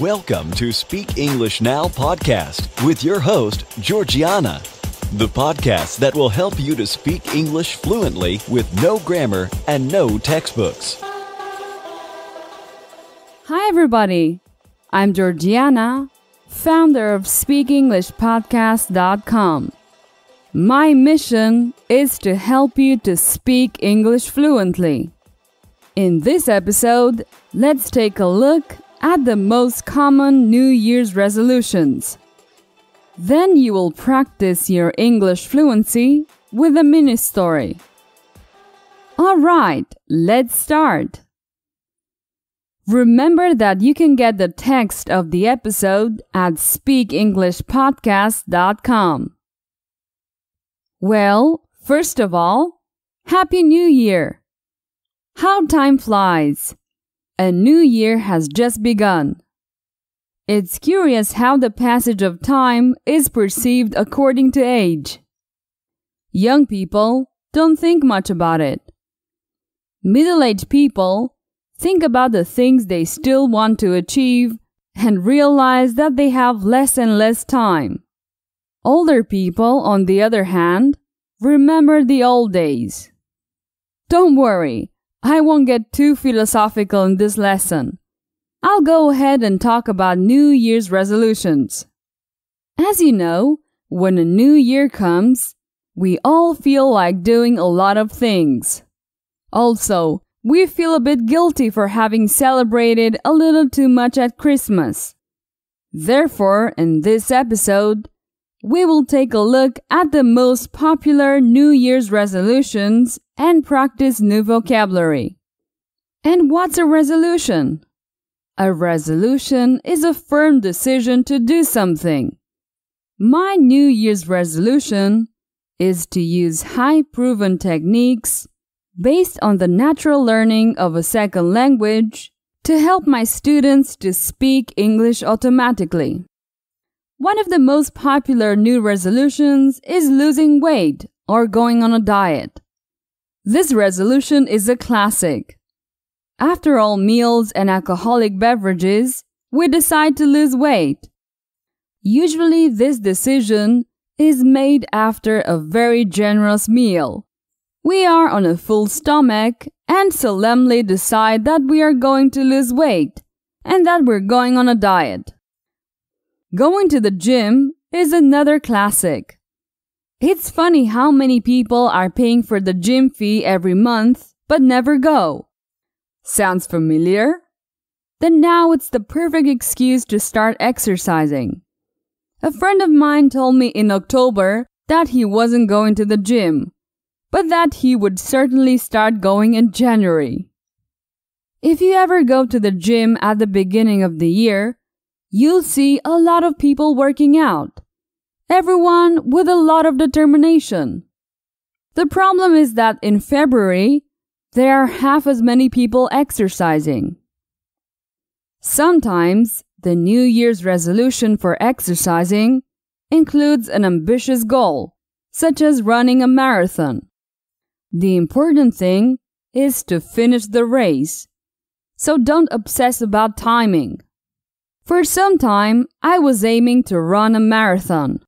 Welcome to Speak English Now podcast with your host, Georgiana, the podcast that will help you to speak English fluently with no grammar and no textbooks. Hi, everybody. I'm Georgiana, founder of SpeakEnglishPodcast.com. My mission is to help you to speak English fluently. In this episode, let's take a look Add the most common New Year's resolutions. Then you will practice your English fluency with a mini story. Alright, let's start. Remember that you can get the text of the episode at speakenglishpodcast.com. Well, first of all, Happy New Year! How time flies! A new year has just begun. It's curious how the passage of time is perceived according to age. Young people don't think much about it. Middle aged people think about the things they still want to achieve and realize that they have less and less time. Older people, on the other hand, remember the old days. Don't worry, I won't get too philosophical in this lesson. I'll go ahead and talk about New Year's resolutions. As you know, when a new year comes, we all feel like doing a lot of things. Also, we feel a bit guilty for having celebrated a little too much at Christmas. Therefore, in this episode, we will take a look at the most popular New Year's resolutions and practice new vocabulary. And what's a resolution? A resolution is a firm decision to do something. My New Year's resolution is to use high proven techniques based on the natural learning of a second language to help my students to speak English automatically. One of the most popular new resolutions is losing weight or going on a diet. This resolution is a classic. After all meals and alcoholic beverages, we decide to lose weight. Usually, this decision is made after a very generous meal. We are on a full stomach and solemnly decide that we are going to lose weight and that we're going on a diet. Going to the gym is another classic. It's funny how many people are paying for the gym fee every month but never go. Sounds familiar? Then now it's the perfect excuse to start exercising. A friend of mine told me in October that he wasn't going to the gym, but that he would certainly start going in January. If you ever go to the gym at the beginning of the year, You'll see a lot of people working out. Everyone with a lot of determination. The problem is that in February, there are half as many people exercising. Sometimes the New Year's resolution for exercising includes an ambitious goal, such as running a marathon. The important thing is to finish the race, so don't obsess about timing. For some time, I was aiming to run a marathon.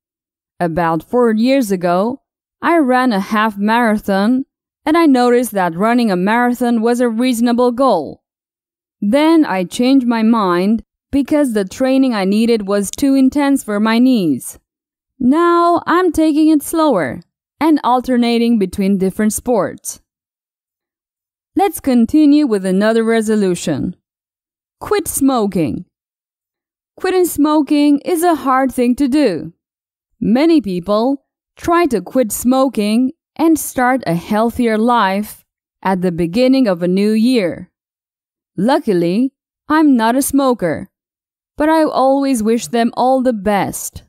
About four years ago, I ran a half marathon and I noticed that running a marathon was a reasonable goal. Then I changed my mind because the training I needed was too intense for my knees. Now I'm taking it slower and alternating between different sports. Let's continue with another resolution. Quit smoking quitting smoking is a hard thing to do. Many people try to quit smoking and start a healthier life at the beginning of a new year. Luckily, I'm not a smoker, but I always wish them all the best.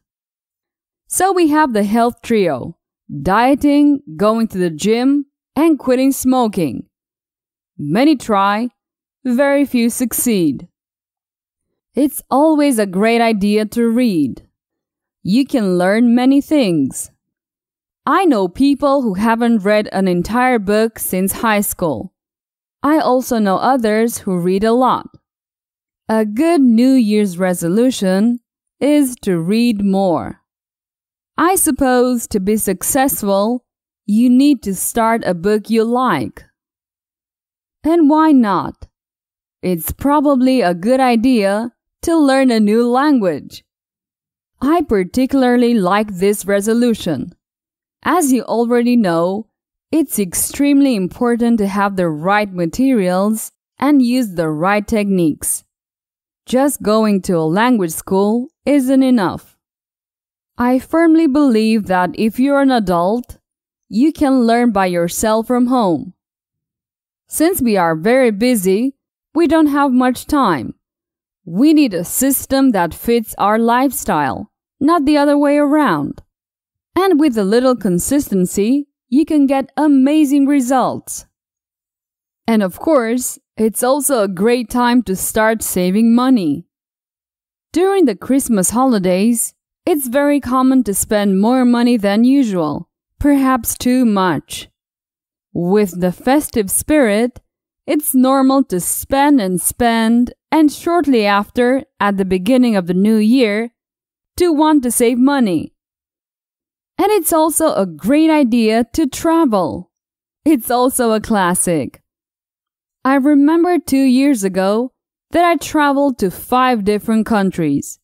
So we have the health trio dieting, going to the gym, and quitting smoking. Many try, very few succeed. It's always a great idea to read. You can learn many things. I know people who haven't read an entire book since high school. I also know others who read a lot. A good New Year's resolution is to read more. I suppose to be successful, you need to start a book you like. And why not? It's probably a good idea to learn a new language. I particularly like this resolution. As you already know, it's extremely important to have the right materials and use the right techniques. Just going to a language school isn't enough. I firmly believe that if you're an adult, you can learn by yourself from home. Since we are very busy, we don't have much time. We need a system that fits our lifestyle, not the other way around. And with a little consistency, you can get amazing results. And of course, it's also a great time to start saving money. During the Christmas holidays, it's very common to spend more money than usual, perhaps too much. With the festive spirit, it's normal to spend and spend and shortly after, at the beginning of the new year, to want to save money. And it's also a great idea to travel. It's also a classic. I remember two years ago that I traveled to five different countries.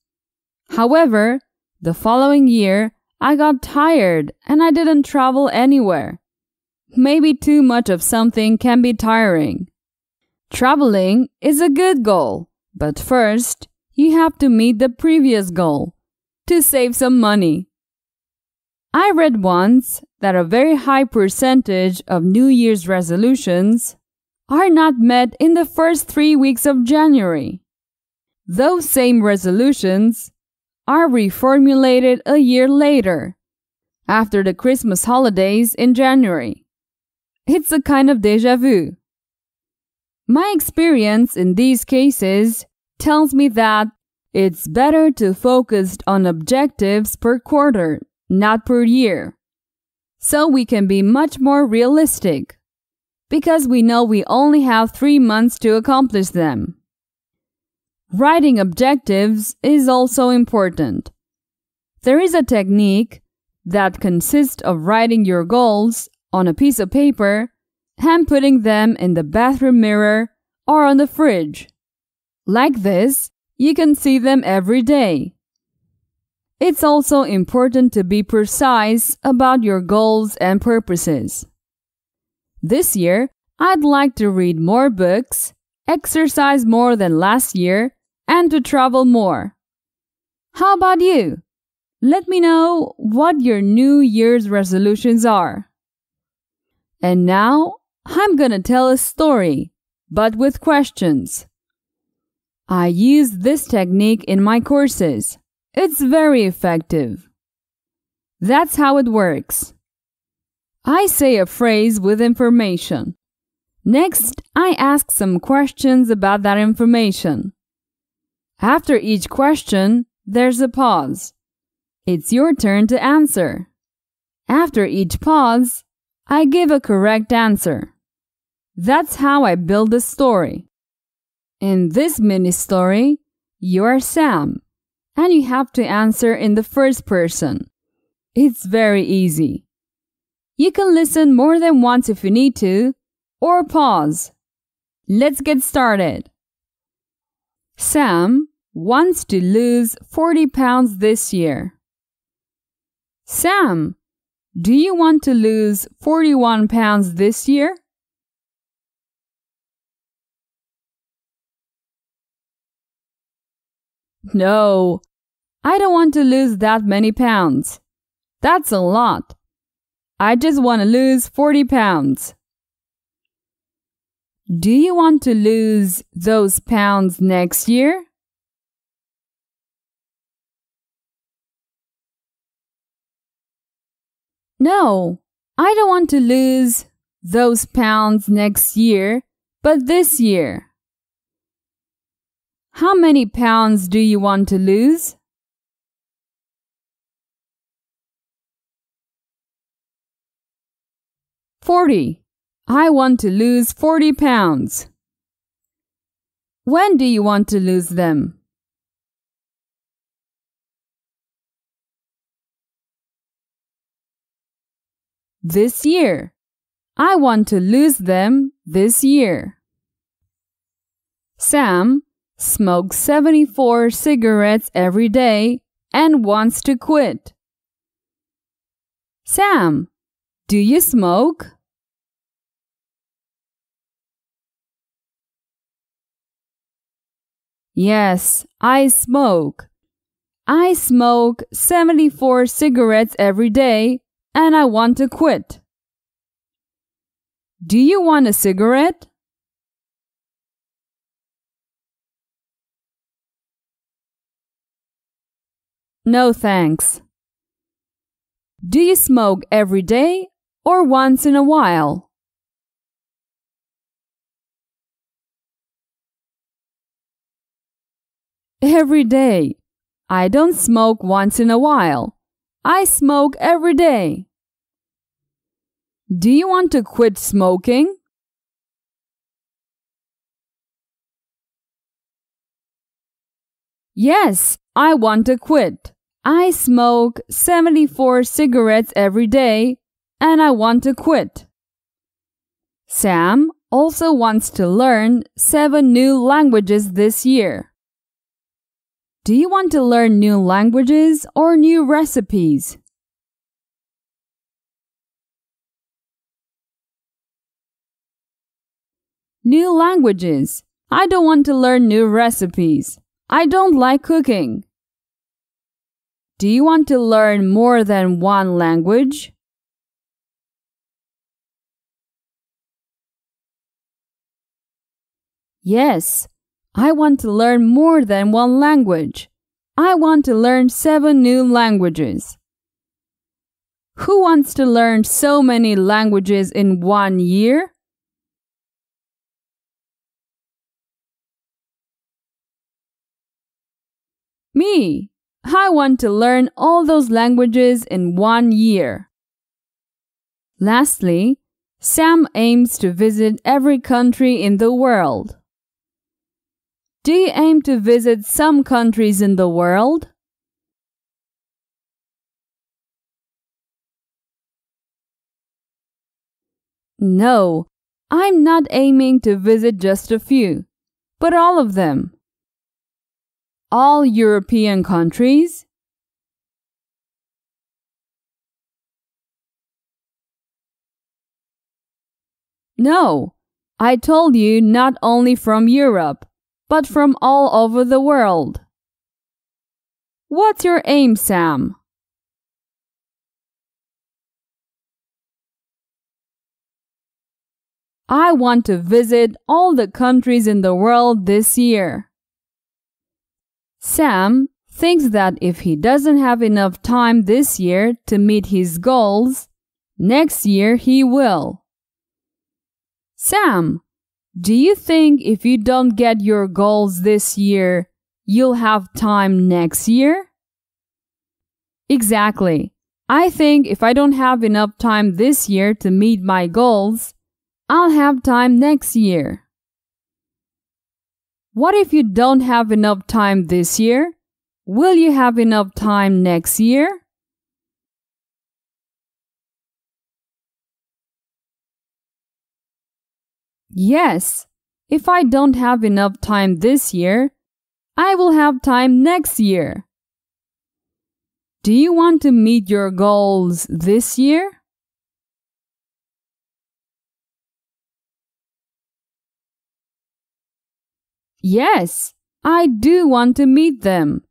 However, the following year, I got tired and I didn't travel anywhere. Maybe too much of something can be tiring. Traveling is a good goal, but first, you have to meet the previous goal to save some money. I read once that a very high percentage of New Year's resolutions are not met in the first three weeks of January. Those same resolutions are reformulated a year later, after the Christmas holidays in January. It's a kind of deja vu. My experience in these cases tells me that it's better to focus on objectives per quarter, not per year. So we can be much more realistic because we know we only have three months to accomplish them. Writing objectives is also important. There is a technique that consists of writing your goals on a piece of paper and putting them in the bathroom mirror or on the fridge. Like this, you can see them every day. It's also important to be precise about your goals and purposes. This year, I'd like to read more books, exercise more than last year, and to travel more. How about you? Let me know what your New Year's resolutions are. And now I'm gonna tell a story, but with questions. I use this technique in my courses. It's very effective. That's how it works. I say a phrase with information. Next, I ask some questions about that information. After each question, there's a pause. It's your turn to answer. After each pause, I give a correct answer. That's how I build a story. In this mini story, you are Sam, and you have to answer in the first person. It's very easy. You can listen more than once if you need to, or pause. Let's get started. Sam wants to lose 40 pounds this year. Sam, do you want to lose 41 pounds this year? No, I don't want to lose that many pounds. That's a lot. I just want to lose 40 pounds. Do you want to lose those pounds next year? No, I don't want to lose those pounds next year, but this year. How many pounds do you want to lose? Forty. I want to lose forty pounds. When do you want to lose them? This year. I want to lose them this year. Sam, smokes 74 cigarettes every day and wants to quit. Sam, do you smoke? Yes, I smoke. I smoke 74 cigarettes every day and I want to quit. Do you want a cigarette? No thanks. Do you smoke every day or once in a while? Every day. I don't smoke once in a while. I smoke every day. Do you want to quit smoking? Yes, I want to quit. I smoke 74 cigarettes every day and I want to quit. Sam also wants to learn seven new languages this year. Do you want to learn new languages or new recipes? New languages. I don't want to learn new recipes. I don't like cooking. Do you want to learn more than one language? Yes, I want to learn more than one language. I want to learn seven new languages. Who wants to learn so many languages in one year? Me. I want to learn all those languages in one year. Lastly, Sam aims to visit every country in the world. Do you aim to visit some countries in the world? No, I'm not aiming to visit just a few, but all of them all European countries? No, I told you not only from Europe, but from all over the world. What's your aim, Sam? I want to visit all the countries in the world this year. Sam thinks that if he doesn't have enough time this year to meet his goals, next year he will. Sam, do you think if you don't get your goals this year, you'll have time next year? Exactly. I think if I don't have enough time this year to meet my goals, I'll have time next year. What if you don't have enough time this year? Will you have enough time next year? Yes, if I don't have enough time this year, I will have time next year. Do you want to meet your goals this year? Yes, I do want to meet them.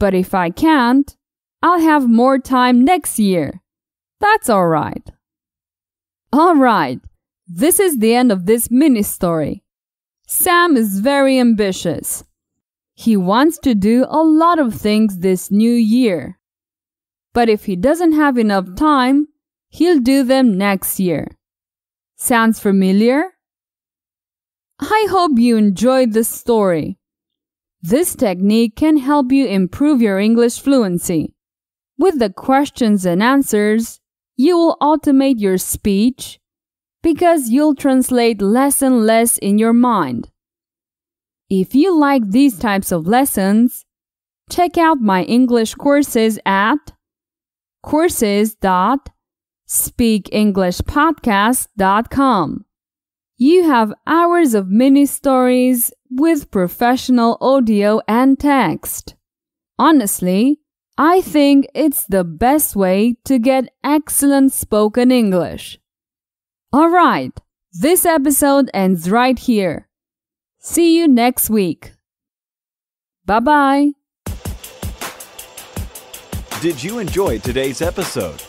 But if I can't, I'll have more time next year. That's all right. All right, this is the end of this mini story. Sam is very ambitious. He wants to do a lot of things this new year. But if he doesn't have enough time, he'll do them next year. Sounds familiar? I hope you enjoyed this story. This technique can help you improve your English fluency. With the questions and answers, you will automate your speech because you'll translate less and less in your mind. If you like these types of lessons, check out my English courses at courses.speakenglishpodcast.com. You have hours of mini stories with professional audio and text. Honestly, I think it's the best way to get excellent spoken English. Alright, this episode ends right here. See you next week. Bye bye. Did you enjoy today's episode?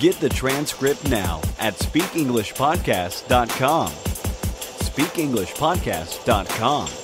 Get the transcript now at speakenglishpodcast.com. SpeakEnglishPodcast.com.